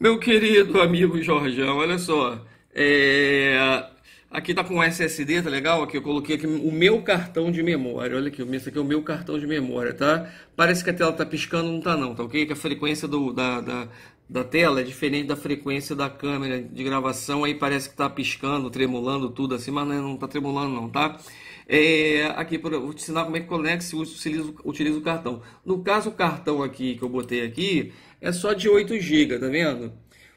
Meu querido amigo Jorgeão, olha só. É... Aqui tá com SSD, tá legal? Aqui eu coloquei aqui o meu cartão de memória. Olha aqui, esse aqui é o meu cartão de memória, tá? Parece que a tela tá piscando, não tá não, tá ok? Que é a frequência do, da, da, da tela é diferente da frequência da câmera de gravação. Aí parece que está piscando, tremulando tudo assim, mas não está é, tremulando não, tá? É, aqui, vou te ensinar como é que conecta se utiliza, utiliza o cartão. No caso, o cartão aqui que eu botei aqui é só de 8 GB, tá vendo?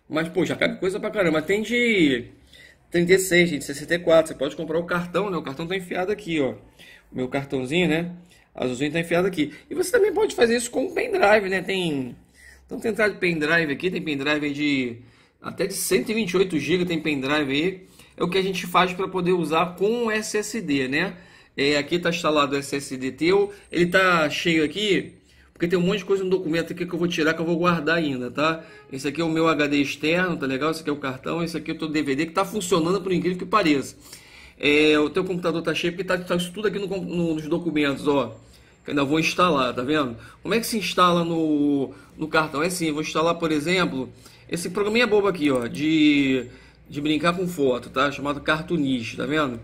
Mas, pô, já cabe coisa pra caramba. Tem de 36, gente, 64. Você pode comprar o cartão, né? O cartão tá enfiado aqui, ó. O meu cartãozinho, né? Azulzinho está enfiado aqui. E você também pode fazer isso com o pendrive, né? Tem tem tentar de pendrive aqui, tem pendrive de até de 128 GB tem pendrive aí. É o que a gente faz para poder usar com SSD, né? É, aqui está instalado o SSD teu. Ele tá cheio aqui, porque tem um monte de coisa no documento aqui que eu vou tirar, que eu vou guardar ainda, tá? Esse aqui é o meu HD externo, tá legal? Esse aqui é o cartão, esse aqui é o teu DVD, que tá funcionando por incrível que pareça. É, o teu computador tá cheio, porque tá, tá isso tudo aqui no, no, nos documentos, ó que ainda vou instalar, tá vendo? Como é que se instala no, no cartão? É assim, vou instalar, por exemplo, esse programinha bobo aqui, ó, de, de brincar com foto, tá? Chamado Cartoonist, tá vendo?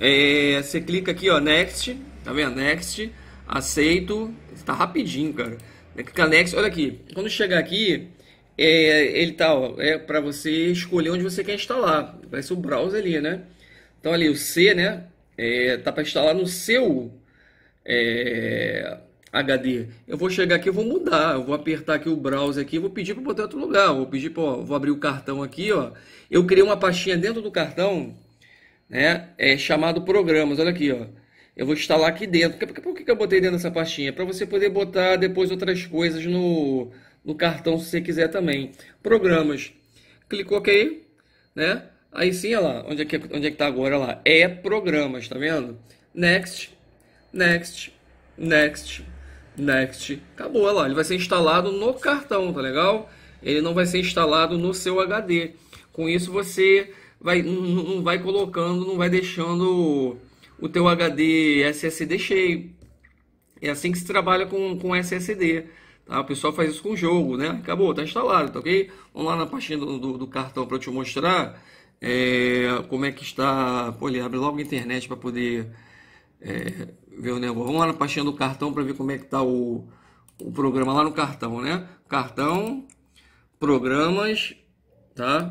É, você clica aqui, ó, Next, tá vendo? Next, aceito, tá rapidinho, cara. É clica Next, olha aqui, quando chegar aqui, é, ele tá, ó, é para você escolher onde você quer instalar, vai ser o browser ali, né? Então ali o C, né, é, tá para instalar no seu é, HD. Eu vou chegar aqui, eu vou mudar, eu vou apertar aqui o browser aqui, vou pedir para botar outro lugar, vou pedir para, vou abrir o cartão aqui, ó. Eu criei uma pastinha dentro do cartão, né? É chamado programas. Olha aqui, ó. Eu vou instalar aqui dentro. Por que, por que eu botei dentro dessa pastinha? Para você poder botar depois outras coisas no, no cartão, se você quiser também. Programas. Clicou OK, né? Aí sim, olha lá. Onde é que, onde é que tá agora? Olha lá. É programas, tá vendo? Next next, next, next. Acabou, olha lá. Ele vai ser instalado no cartão, tá legal? Ele não vai ser instalado no seu HD. Com isso você vai, não vai colocando, não vai deixando o teu HD SSD cheio. É assim que se trabalha com, com SSD. Tá? O pessoal faz isso com o jogo, né? Acabou, tá instalado, tá ok? Vamos lá na pastinha do, do, do cartão para te mostrar é, como é que está. Pô, ele abre logo a internet para poder é, ver o negócio. Vamos lá na pastinha do cartão para ver como é que tá o, o programa lá no cartão, né? Cartão, programas, tá?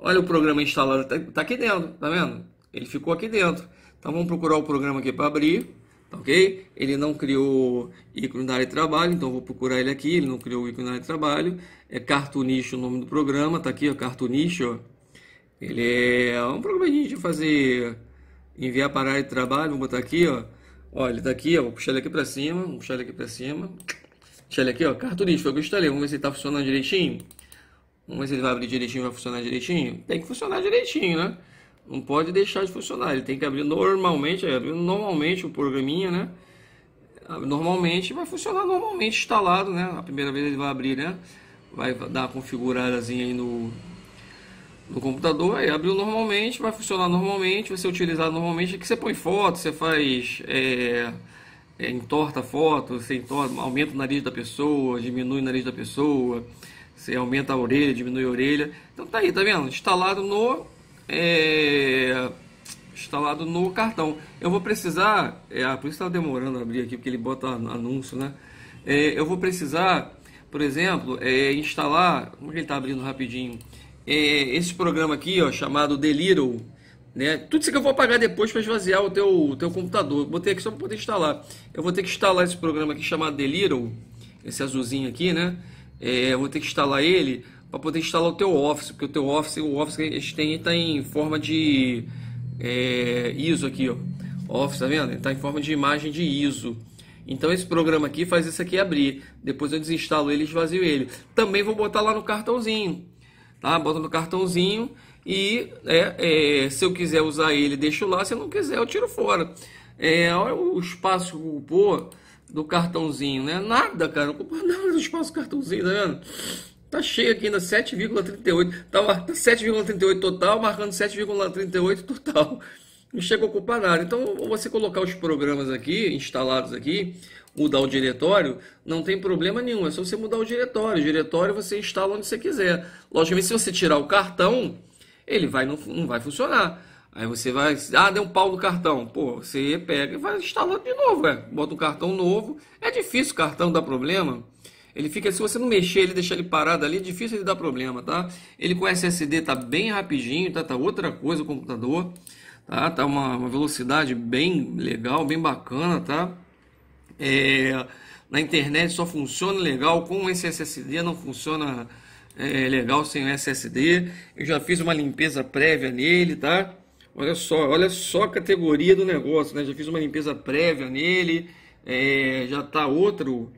Olha o programa instalado, tá, tá aqui dentro, tá vendo? Ele ficou aqui dentro. Então vamos procurar o programa aqui para abrir, tá ok? Ele não criou ícone da área de trabalho, então vou procurar ele aqui. Ele não criou o ícone da área de trabalho. É Cartoonist o nome do programa, tá aqui, ó, Cartoonist, ó. Ele é um programa de fazer enviar para a área de trabalho, vou botar aqui, ó, Olha, ele tá aqui, ó, vou puxar ele aqui para cima, vou puxar ele aqui para cima. Puxar ele aqui, ó, cartulicho, foi é o que eu instalei. Vamos ver se ele tá funcionando direitinho. Vamos ver se ele vai abrir direitinho, vai funcionar direitinho. Tem que funcionar direitinho, né? Não pode deixar de funcionar. Ele tem que abrir normalmente, é, abriu normalmente o programinha, né? Ah, normalmente vai funcionar normalmente instalado, né? A primeira vez ele vai abrir, né? Vai dar uma configuradazinha aí no, no computador, aí abriu normalmente, vai funcionar normalmente, vai ser utilizado normalmente. Aqui você põe foto, você faz. É, é, entorta a foto, você entorta, aumenta o nariz da pessoa, diminui o nariz da pessoa, você aumenta a orelha, diminui a orelha. Então tá aí, tá vendo? Instalado no. É, instalado no cartão. Eu vou precisar. É, ah, por isso está demorando a abrir aqui, porque ele bota anúncio, né? É, eu vou precisar, por exemplo, é, instalar. Como é que ele está abrindo rapidinho? é, esse programa aqui, ó, chamado Deliro, né? Tudo isso que eu vou apagar depois para esvaziar o teu, o teu computador. Botei aqui só para poder instalar. Eu vou ter que instalar esse programa aqui chamado Deliro, esse azulzinho aqui, né? É, eu vou ter que instalar ele para poder instalar o teu Office, porque o teu Office, o Office que a gente tem está em forma de é, ISO aqui, ó. Office, tá vendo? Está em forma de imagem de ISO. Então esse programa aqui faz isso aqui abrir. Depois eu desinstalo ele e esvazio ele. Também vou botar lá no cartãozinho tá? Bota no cartãozinho e é, é, se eu quiser usar ele, deixo lá. Se eu não quiser, eu tiro fora. É, olha o espaço que ocupou do cartãozinho, né? Nada, cara, não ocupa nada do espaço do cartãozinho, tá vendo? Tá cheio aqui na 7,38. Tá, tá 7,38 total, marcando 7,38 total. Não chega a ocupar nada. Então, você colocar os programas aqui, instalados aqui, mudar o diretório, não tem problema nenhum. É só você mudar o diretório. O diretório você instala onde você quiser. Logicamente, se você tirar o cartão, ele vai não, não vai funcionar. Aí você vai, ah, deu um pau no cartão. Pô, você pega e vai instalando de novo, é. Bota um cartão novo. É difícil o cartão dar problema. Ele fica, se você não mexer ele, deixar ele parado ali, é difícil ele dar problema, tá? Ele com SSD tá bem rapidinho, tá? Tá outra coisa o computador, tá? Tá uma, uma velocidade bem legal, bem bacana, tá? É, na internet só funciona legal com esse SSD, não funciona é, legal sem o SSD. Eu já fiz uma limpeza prévia nele, tá? Olha só, olha só a categoria do negócio, né? Já fiz uma limpeza prévia nele, é, já tá outro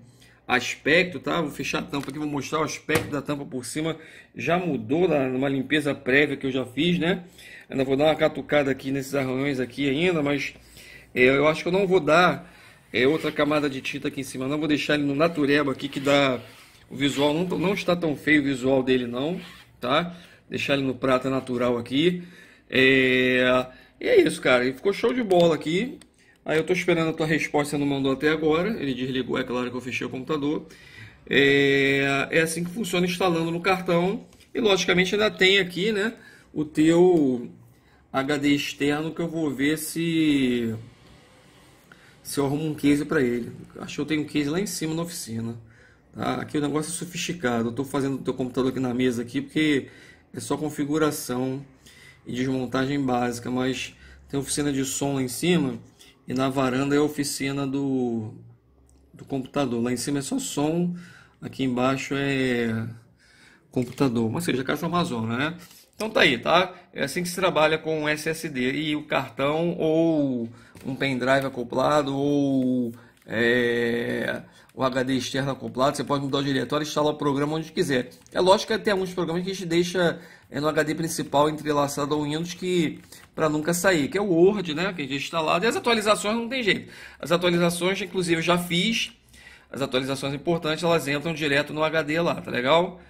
aspecto, tá? Vou fechar a tampa aqui, vou mostrar o aspecto da tampa por cima. Já mudou na, numa limpeza prévia que eu já fiz, né? Ainda vou dar uma catucada aqui nesses arranhões aqui ainda, mas é, eu acho que eu não vou dar é outra camada de tinta aqui em cima. Não vou deixar ele no natureba aqui que dá... O visual não, não está tão feio o visual dele não, tá? Deixar ele no prata natural aqui. É... E é isso, cara. Ele ficou show de bola aqui. Aí eu tô esperando a tua resposta, você não mandou até agora. Ele desligou, é claro que eu fechei o computador. É, é assim que funciona instalando no cartão. E logicamente ainda tem aqui, né, o teu HD externo que eu vou ver se se eu arrumo um case para ele. Acho que eu tenho um case lá em cima na oficina. Tá? Aqui o negócio é sofisticado. Eu estou fazendo o teu computador aqui na mesa aqui porque é só configuração e desmontagem básica, mas tem oficina de som lá em cima e na varanda é a oficina do, do computador. Lá em cima é só som, aqui embaixo é computador. Ou seja, a Amazon, é né? Então tá aí, tá? É assim que se trabalha com SSD e o cartão ou um pendrive acoplado ou é, o HD externo acoplado. Você pode mudar o diretório e instalar o programa onde quiser. É lógico que tem alguns programas que a gente deixa é, no HD principal entrelaçado ao Windows que para nunca sair, que é o Word, né? Que a gente instalado. Tá e as atualizações não tem jeito. As atualizações, inclusive, eu já fiz. As atualizações importantes, elas entram direto no HD lá, tá legal?